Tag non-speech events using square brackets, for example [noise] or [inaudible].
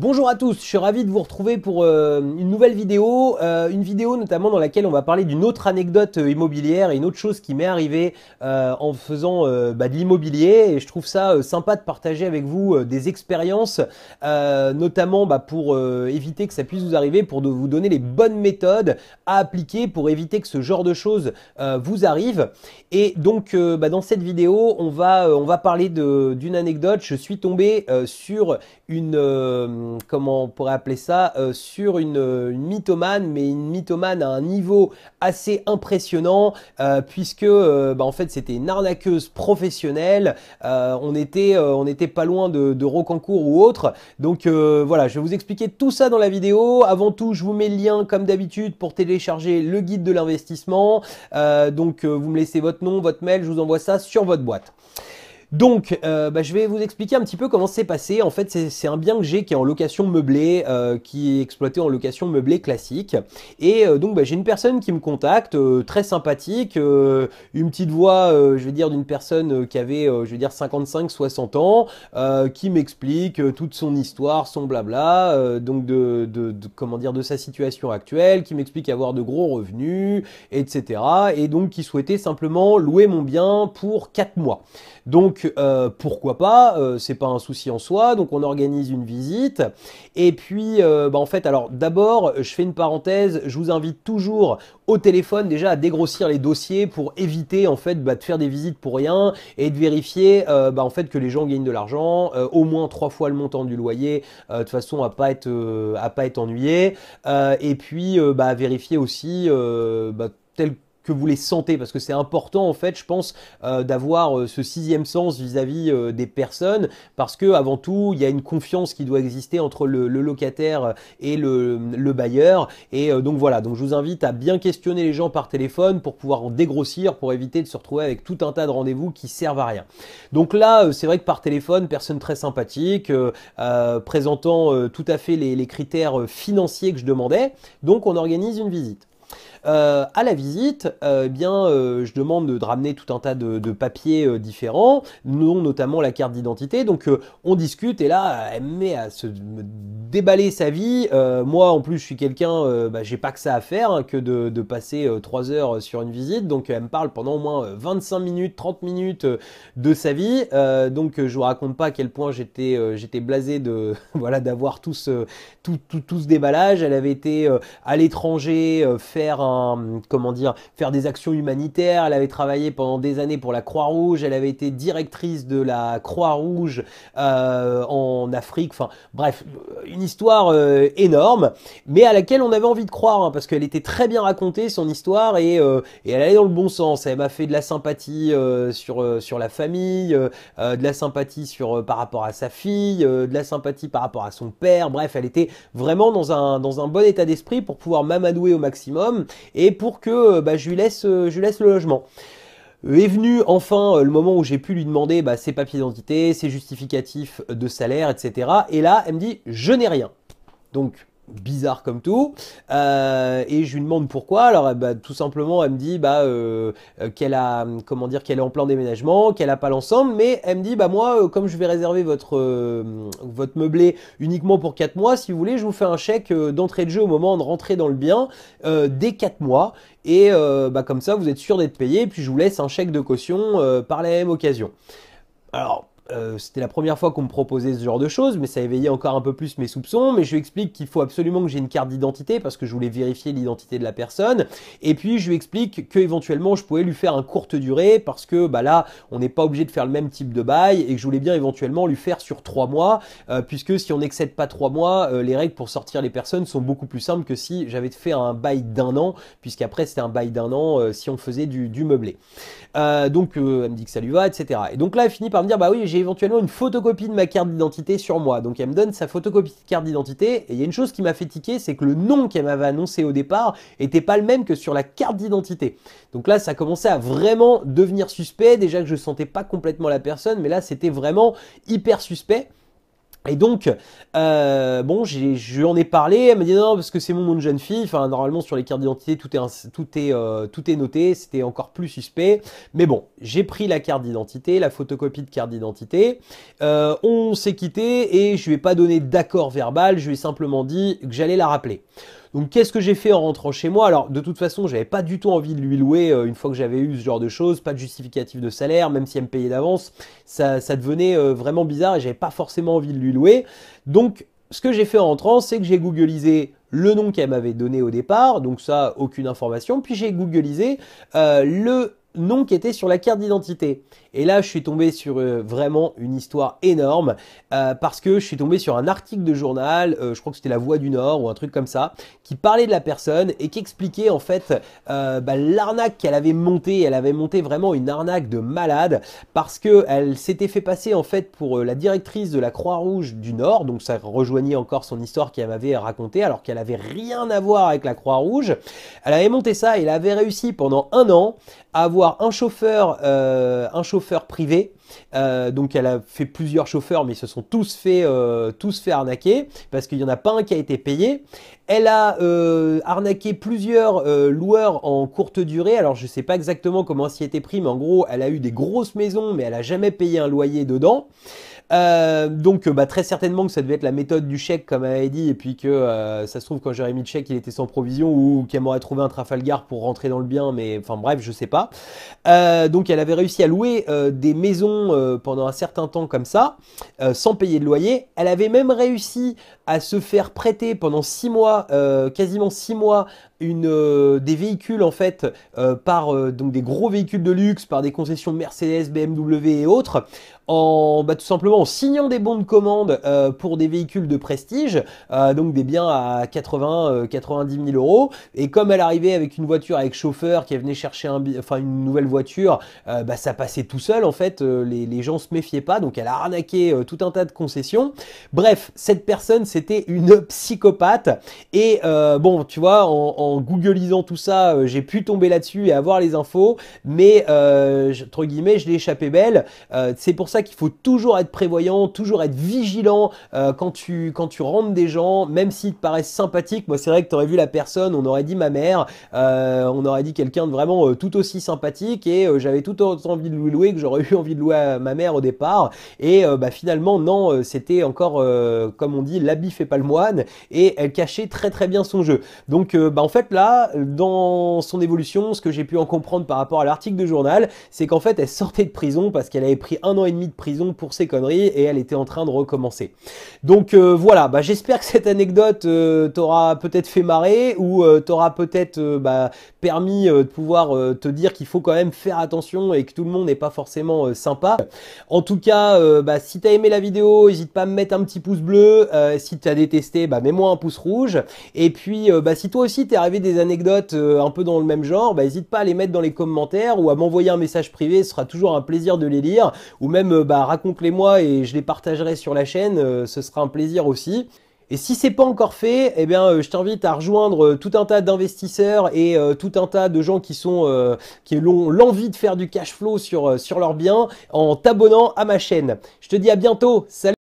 Bonjour à tous, je suis ravi de vous retrouver pour euh, une nouvelle vidéo, euh, une vidéo notamment dans laquelle on va parler d'une autre anecdote euh, immobilière et une autre chose qui m'est arrivée en faisant bah, de l'immobilier et je trouve ça sympa de partager avec vous des expériences, notamment bah, pour éviter que ça puisse vous arriver, pour vous donner les bonnes méthodes à appliquer pour éviter que ce genre de choses vous arrive. Et donc bah, dans cette vidéo, on va, on va parler d'une anecdote, je suis tombé sur une comment on pourrait appeler ça, euh, sur une, euh, une, mythomane, mais une mythomane à un niveau assez impressionnant, euh, puisque bah, en fait c'était une arnaqueuse professionnelle, on, était, on pas loin de, de ou autre, donc voilà, je vais vous expliquer tout ça dans la vidéo, avant tout je vous mets le lien comme d'habitude pour télécharger le guide de l'investissement, donc vous me laissez votre nom, votre mail, je vous envoie ça sur votre boîte. Donc, euh, bah, je vais vous expliquer un petit peu comment c'est passé. En fait, c'est un bien que j'ai qui est en location meublée, euh, qui est exploité en location meublée classique. Et euh, donc, bah, j'ai une personne qui me contacte, très sympathique, une petite voix, je vais dire, d'une personne qui avait, je vais dire, 55-60 ans, qui m'explique toute son histoire, son blabla, donc de, comment dire, de sa situation actuelle, qui m'explique avoir de gros revenus, etc. Et donc, qui souhaitait simplement louer mon bien pour 4 mois. Donc, euh, pourquoi pas, euh, c'est pas un souci en soi, donc on organise une visite. Et puis euh, bah, en fait, alors d'abord, je fais une parenthèse, je vous invite toujours au téléphone déjà à dégrossir les dossiers pour éviter en fait bah, de faire des visites pour rien et de vérifier bah, en fait que les gens gagnent de l'argent, au moins trois fois le montant du loyer, de façon à pas être à pas être ennuyé. et puis vérifier aussi tel que vous les sentez parce que c'est important en fait je pense euh, d'avoir euh, ce sixième sens vis-à-vis euh, des personnes parce que avant tout il y a une confiance qui doit exister entre le, locataire et le, bailleur et donc voilà donc je vous invite à bien questionner les gens par téléphone pour pouvoir en dégrossir pour éviter de se retrouver avec tout un tas de rendez-vous qui servent à rien donc là c'est vrai que par téléphone personne très sympathique présentant tout à fait les critères financiers que je demandais donc on organise une visite euh, à la visite, euh, eh bien, euh, je demande de, ramener tout un tas de, papiers différents, dont notamment la carte d'identité. Donc on discute et là, elle met à se déballer sa vie. moi, en plus, je suis quelqu'un, bah, j'ai pas que ça à faire hein, que de, passer 3 heures sur une visite. Donc elle me parle pendant au moins 25 minutes, 30 minutes de sa vie. donc je vous raconte pas à quel point j'étais j'étais blasé de [laughs] voilà d'avoir tout, tout, tout, tout, ce déballage. Elle avait été à l'étranger faire un euh, comment dire, faire des actions humanitaires. Elle avait travaillé pendant des années pour la Croix-Rouge. Elle avait été directrice de la Croix-Rouge euh, en Afrique. Enfin, bref, une histoire euh, énorme, mais à laquelle on avait envie de croire, hein, parce qu'elle était très bien racontée, son histoire, et, et elle allait dans le bon sens. Elle m'a fait de la sympathie sur, sur la famille, de la sympathie sur, par rapport à sa fille, de la sympathie par rapport à son père. Bref, elle était vraiment dans un, dans un bon état d'esprit pour pouvoir m'amadouer au maximum et pour que euh, bah, je, lui laisse, euh, je laisse le logement. Est venu enfin euh, le moment où j'ai pu lui demander bah, ses papiers d'identité, ses justificatifs de salaire, etc. Et là, elle me dit, je n'ai rien. Donc, bizarre comme tout. Euh, et je lui demande pourquoi. Alors, bah, tout simplement, elle me dit bah, euh, euh, qu'elle a, comment dire, qu'elle est en plan déménagement, qu'elle a pas l'ensemble, mais elle me dit bah moi, comme je vais réserver votre meublé uniquement pour 4 mois, si vous voulez, je vous fais un chèque d'entrée de jeu au moment de rentrer dans le bien dès 4 mois. Et bah, comme ça, vous êtes sûr d'être payé. Puis je vous laisse un chèque de caution par la même occasion. Alors, euh, c'était la première fois qu'on me proposait ce genre de choses, mais ça éveillait encore un peu plus mes soupçons. Mais je lui explique qu'il faut absolument que j'ai une carte d'identité parce que je voulais vérifier l'identité de la personne. Et puis je lui explique que éventuellement je pouvais lui faire un courte durée parce que bah là on n'est pas obligé de faire le même type de bail et que je voulais bien éventuellement lui faire sur trois mois, euh, puisque si on n'excède pas trois mois, euh, les règles pour sortir les personnes sont beaucoup plus simples que si j'avais fait un bail d'un an, puisqu'après c'était un bail d'un an si on faisait du, du meublé. donc elle me dit que ça lui va, etc. Et donc là elle finit par me dire bah oui j'ai éventuellement une photocopie de ma carte d'identité sur moi. Donc elle me donne sa photocopie de carte d'identité. Et il y a une chose qui m'a fait tiquer, c'est que le nom qu'elle m'avait annoncé au départ était pas le même que sur la carte d'identité. Donc là, ça commençait à vraiment devenir suspect. Déjà que je sentais pas complètement la personne, mais là, c'était vraiment hyper suspect. Et donc, euh, bon, je en ai parlé, elle m'a dit non, parce que c'est mon monde de jeune fille, enfin, normalement sur les cartes d'identité, tout est, tout, est, euh, tout est noté, c'était encore plus suspect. Mais bon, j'ai pris la carte d'identité, la photocopie de carte d'identité, euh, on s'est quitté et je lui ai pas donné d'accord verbal, je lui ai simplement dit que j'allais la rappeler. Donc qu'est-ce que j'ai fait en rentrant chez moi Alors de toute façon, j'avais pas du tout envie de lui louer euh, une fois que j'avais eu ce genre de choses, pas de justificatif de salaire, même si elle me payait d'avance, ça, devenait euh, vraiment bizarre et j'avais pas forcément envie de lui louer. Donc ce que j'ai fait en rentrant, c'est que j'ai googlisé le nom qu'elle m'avait donné au départ, donc ça, aucune information, puis j'ai googlisé euh, le nom qui était sur la carte d'identité. Et là, je suis tombé sur euh, vraiment une histoire énorme euh, parce que je suis tombé sur un article de journal, euh, je crois que c'était La Voix du Nord ou un truc comme ça, qui parlait de la personne et qui expliquait en fait bah, l'arnaque qu'elle avait montée. Elle avait monté vraiment une arnaque de malade parce que elle s'était fait passer en fait pour la directrice de la Croix-Rouge du Nord, donc ça rejoignait encore son histoire qu'elle m'avait racontée alors qu'elle avait rien à voir avec la Croix-Rouge. Elle avait monté ça et elle avait réussi pendant un an à avoir un chauffeur, euh, un chauffeur privé. Euh, donc elle a fait plusieurs chauffeurs, mais ils se sont tous fait, euh, tous fait arnaquer parce qu'il n'y en a pas un qui a été payé. Elle a arnaqué plusieurs loueurs en courte durée. Alors je ne sais pas exactement comment s'y était pris, mais en gros, elle a eu des grosses maisons, mais elle n'a jamais payé un loyer dedans. Euh, donc euh, bah, très certainement que ça devait être la méthode du chèque comme elle avait dit et puis que euh, ça se trouve quand j'aurais mis le chèque il était sans provision ou qu'elle m'aurait trouvé un Trafalgar pour rentrer dans le bien mais enfin bref je sais pas. donc elle avait réussi à louer des maisons pendant un certain temps comme ça sans payer de loyer. Elle avait même réussi à se faire prêter pendant six mois, quasiment six mois, une, euh, des véhicules en fait euh, par euh, donc des gros véhicules de luxe, par des concessions Mercedes, BMW et autres, en bah, tout simplement en signant des bons de commande pour des véhicules de prestige, donc des biens à 80, 90 000 euros. Et comme elle arrivait avec une voiture avec chauffeur qui venait chercher un, enfin une nouvelle voiture, bah, ça passait tout seul en fait. les, gens se méfiaient pas, donc elle a arnaqué tout un tas de concessions. Bref, cette personne c'était une psychopathe et bon tu vois en en googlisant tout ça, euh, j'ai pu tomber là-dessus et avoir les infos, mais euh, entre guillemets, je l'ai échappé belle. Euh, c'est pour ça qu'il faut toujours être prévoyant, toujours être vigilant quand tu quand tu rentres des gens, même s'ils te paraissent sympathiques. Moi, c'est vrai que tu aurais vu la personne, on aurait dit ma mère, on aurait dit quelqu'un de vraiment tout aussi sympathique et j'avais tout autant envie de louer que j'aurais [laughs] eu envie de louer ma mère au départ. Et bah, finalement, non, c'était encore comme on dit, l'habit fait pas le moine et elle cachait très très bien son jeu. Donc, bah, en fait là, dans son évolution, ce que j'ai pu en comprendre par rapport à l'article de journal, c'est qu'en fait, elle sortait de prison parce qu'elle avait pris un an et demi de prison pour ses conneries et elle était en train de recommencer. Donc euh, voilà, bah, j'espère que cette anecdote euh, t'aura peut-être fait marrer ou euh, t'aura peut-être bah, permis de pouvoir te dire qu'il faut quand même faire attention et que tout le monde n'est pas forcément sympa. En tout cas, bah, si t'as aimé la vidéo, n'hésite pas à me mettre un petit pouce bleu. si t'as détesté, bah, mets-moi un pouce rouge. Et puis, bah, si toi aussi t'es arrivé des anecdotes euh, un peu dans le même genre, bah, n'hésite pas à les mettre dans les commentaires ou à m'envoyer un message privé, ce sera toujours un plaisir de les lire. Ou même, euh, bah, raconte-les-moi et je les partagerai sur la chaîne, euh, ce sera un plaisir aussi. Et si c'est pas encore fait, eh bien, je t'invite à rejoindre tout un tas d'investisseurs et tout un tas de gens qui sont qui ont l'envie de faire du cash flow sur sur leurs biens en t'abonnant à ma chaîne. Je te dis à bientôt. Salut.